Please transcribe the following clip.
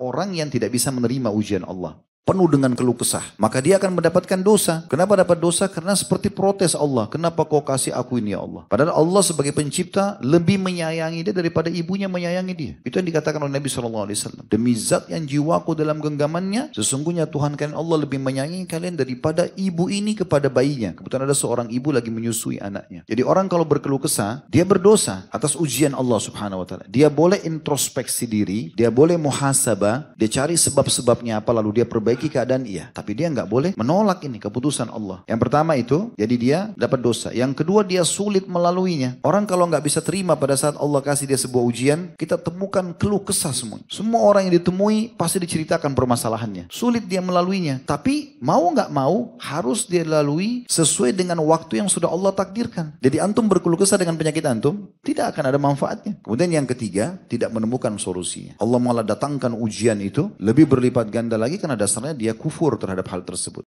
orang yang tidak bisa menerima ujian Allah penuh dengan keluh kesah, maka dia akan mendapatkan dosa. Kenapa dapat dosa? Karena seperti protes Allah, kenapa kau kasih aku ini ya Allah? Padahal Allah sebagai pencipta lebih menyayangi dia daripada ibunya menyayangi dia. Itu yang dikatakan oleh Nabi SAW. Demi zat yang jiwaku dalam genggamannya, sesungguhnya Tuhan kalian Allah lebih menyayangi kalian daripada ibu ini kepada bayinya. Kebetulan ada seorang ibu lagi menyusui anaknya. Jadi orang kalau berkeluh kesah, dia berdosa atas ujian Allah Subhanahu wa taala. Dia boleh introspeksi diri, dia boleh muhasabah, dia cari sebab-sebabnya apa lalu dia perbaiki memperbaiki keadaan ia. Tapi dia nggak boleh menolak ini keputusan Allah. Yang pertama itu, jadi dia dapat dosa. Yang kedua dia sulit melaluinya. Orang kalau nggak bisa terima pada saat Allah kasih dia sebuah ujian, kita temukan keluh kesah semua. Semua orang yang ditemui pasti diceritakan permasalahannya. Sulit dia melaluinya. Tapi mau nggak mau harus dia lalui sesuai dengan waktu yang sudah Allah takdirkan. Jadi antum berkeluh kesah dengan penyakit antum, tidak akan ada manfaatnya. Kemudian yang ketiga, tidak menemukan solusinya. Allah malah datangkan ujian itu lebih berlipat ganda lagi karena dasarnya dia kufur terhadap hal tersebut.